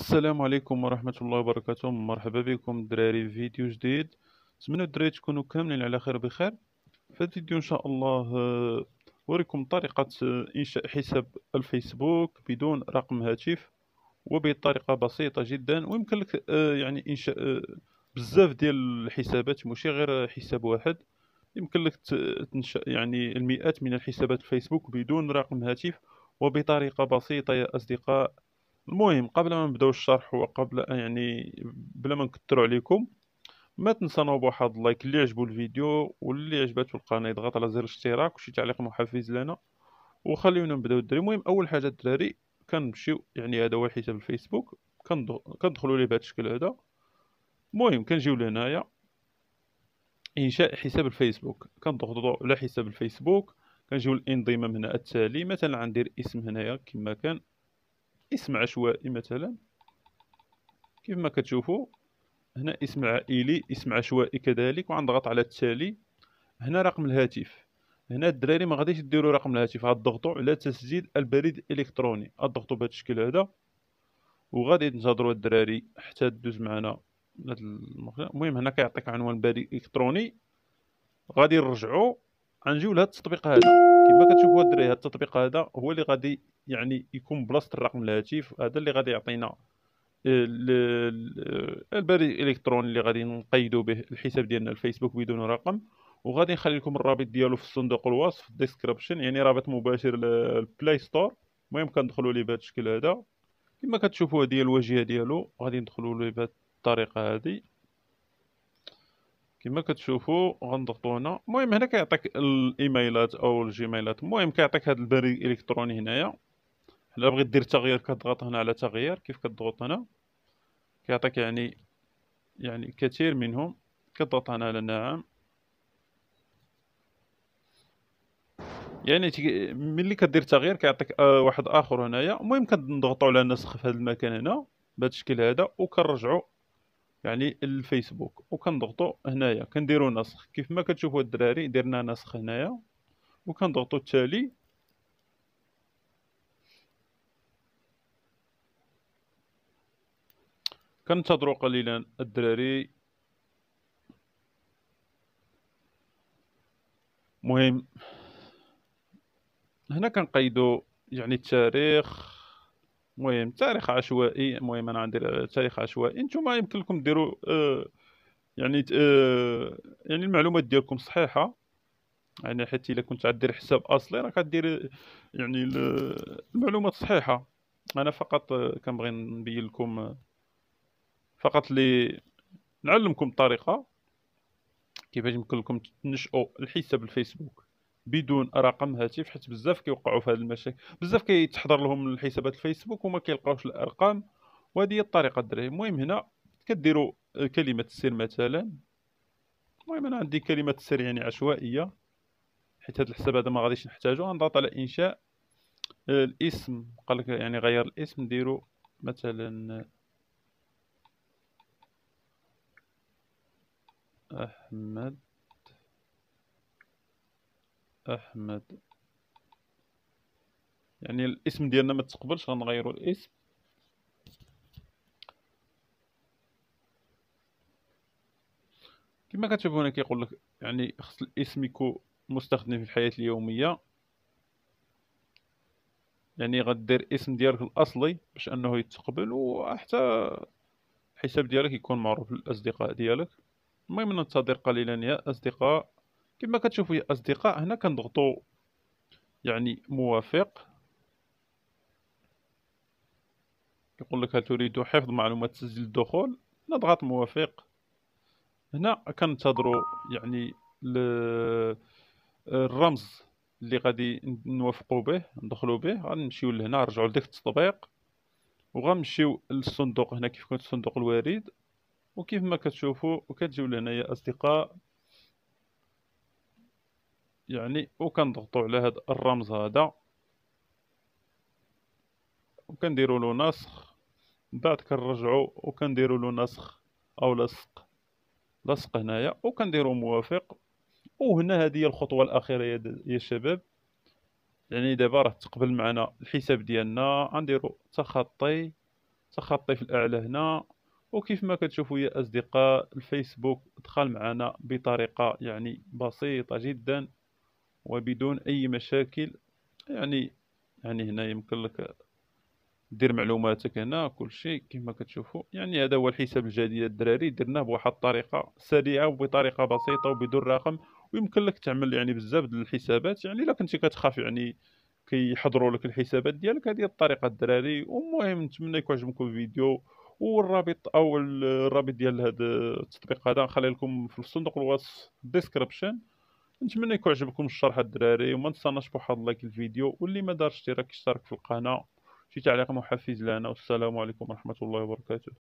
السلام عليكم ورحمة الله وبركاته مرحبا بكم دراري في فيديو جديد نتمنى الدراري تكونوا كاملين على خير بخير في الفيديو ان شاء الله آه، وريكم طريقة آه، إنشاء حساب الفيسبوك بدون رقم هاتف وبطريقة بسيطة جدا ويمكن لك آه، يعني إنشاء بزاف ديال الحسابات ماشي غير حساب واحد يمكن لك تنشأ يعني المئات من الحسابات الفيسبوك بدون رقم هاتف وبطريقة بسيطة يا أصدقاء المهم قبل ما نبداو الشرح وقبل يعني بلا ما نكثروا عليكم ما تنسى نوضوا واحد اللايك اللي عجبو الفيديو واللي عجبته القناه يضغط على زر الاشتراك وشي تعليق محفز لنا وخليونا نبداو الدراري المهم اول حاجه الدراري كنمشيو يعني هذا هو حساب الفيسبوك كندخلوا ليه بهذا الشكل هذا المهم كنجيو لهنايا انشاء حساب الفيسبوك كنضغطوا على حساب الفيسبوك كنجيو الانضمام هنا التالي مثلا غندير اسم هنايا كما كان اسم عشوائي مثلا كيف ما كتشوفوا هنا اسم عائلي اسم عشوائي كذلك وغنضغط على التالي هنا رقم الهاتف هنا الدراري ما غاديش ديروا رقم الهاتف غتضغطوا على تسجيل البريد الالكتروني غتضغطوا بهذا الشكل هذا وغادي ننتظروا الدراري حتى دوز معنا المهم هنا كيعطيك عنوان بريد الكتروني غادي نرجعوا غنجيو لهذا التطبيق هذا كما كتشوفوا الدراري هذا التطبيق هذا هو اللي غادي يعني يكون بلاصه الرقم الهاتف هذا اللي غادي يعطينا البريد الالكتروني اللي غادي نقيدوا به الحساب ديالنا الفيسبوك بدون رقم وغادي نخلي لكم الرابط ديالو في الصندوق الوصف ديسكريبشن يعني رابط مباشر للبلاي ستور المهم كندخلوا ليه بهذا الشكل هذا كما كتشوفوا هذه الواجهه ديالو غادي ندخلوا ليه بهذه الطريقه هذه كما كتشوفوا غنضغطوا هنا المهم هنا كيعطيك الايميلات او الجيميلات المهم كيعطيك هذا البريد الالكتروني هنايا الا بغيت دير تغيير كتضغط هنا على تغيير كيف كتضغط هنا كيعطيك يعني يعني كثير منهم كتضغط هنا على نعم يعني ملي كدير تغيير كيعطيك آه، واحد اخر هنايا المهم كنضغطوا على نسخ في هذا المكان هنا بهذا الشكل هذا وكنرجعوا يعني الفيسبوك وكنضغطوا هنايا كنديروا نسخ كيف ما كتشوفوا الدراري درنا نسخ هنايا وكنضغطوا التالي كنتظروا قليلا الدراري مهم هنا كنقيدوا يعني التاريخ المهم تاريخ عشوائي المهم انا غندير تاريخ عشوائي نتوما يمكن لكم ديروا آه، يعني آه، يعني المعلومات ديالكم صحيحه يعني حيت الا كنت عدير حساب اصلي راه كدير يعني المعلومات صحيحه انا فقط آه، كنبغي نبين لكم فقط لي نعلمكم الطريقه كيفاش يمكن لكم تنشئوا الحساب الفيسبوك بدون رقم هاتف حيت بزاف كيوقعوا في هذه المشاكل بزاف كيتحضر لهم الحسابات الفيسبوك وما كيلقاوش الارقام وهذه هي الطريقه الدراري المهم هنا كديروا كلمه السر مثلا المهم انا عندي كلمه السر يعني عشوائيه حيت هذا الحساب هذا ما غاديش نحتاجو غنضغط على انشاء الاسم قال لك يعني غير الاسم نديرو مثلا احمد احمد يعني الاسم ديالنا ما تقبلش غنغيروا الاسم كما كتشوفوا هنا كيقول لك يعني خص الاسم يكون مستخدم في الحياه اليوميه يعني غدير الاسم ديالك الاصلي باش انه يتقبل وحتى الحساب ديالك يكون معروف للاصدقاء ديالك المهم ننتظر قليلا يا اصدقاء كما كتشوفوا يا اصدقاء هنا كنضغطوا يعني موافق يقول لك هل تريد حفظ معلومات تسجيل الدخول نضغط موافق هنا كنتظروا يعني الرمز اللي غادي نوافقوا به ندخلوا به غنمشيو لهنا نرجعوا لديك التطبيق وغنمشيو للصندوق هنا كيف كنت صندوق الوريد وكيف ما كتشوفوا وكتجيو لهنا يا اصدقاء يعني وكنضغطوا على هذا الرمز هذا وكنديروا له نسخ من بعد كنرجعوا وكنديروا له نسخ او لصق لصق هنايا وكنديروا موافق وهنا هذه هي الخطوه الاخيره يا شباب يعني دابا راه تقبل معنا الحساب ديالنا غنديرو تخطي تخطي في الاعلى هنا وكيف ما كتشوفوا يا اصدقاء الفيسبوك دخل معنا بطريقه يعني بسيطه جدا وبدون اي مشاكل يعني يعني هنا يمكن لك دير معلوماتك هنا كل شيء كما كتشوفوا يعني هذا هو الحساب الجديد الدراري درناه بواحد الطريقه سريعه وبطريقه بسيطه وبدون رقم ويمكن لك تعمل يعني بزاف ديال الحسابات يعني الا كنتي كتخاف يعني كيحضروا لك الحسابات ديالك هذه الطريقه الدراري ومهم نتمنى يكون عجبكم الفيديو والرابط او الرابط ديال هذا التطبيق هذا نخلي لكم في صندوق الوصف ديسكريبشن نتمنى يكون عجبكم الشرح الدراري وما تنساوش بواحد لايك الفيديو واللي ما دارش اشتراك يشترك في القناه شي تعليق محفز لنا والسلام عليكم ورحمه الله وبركاته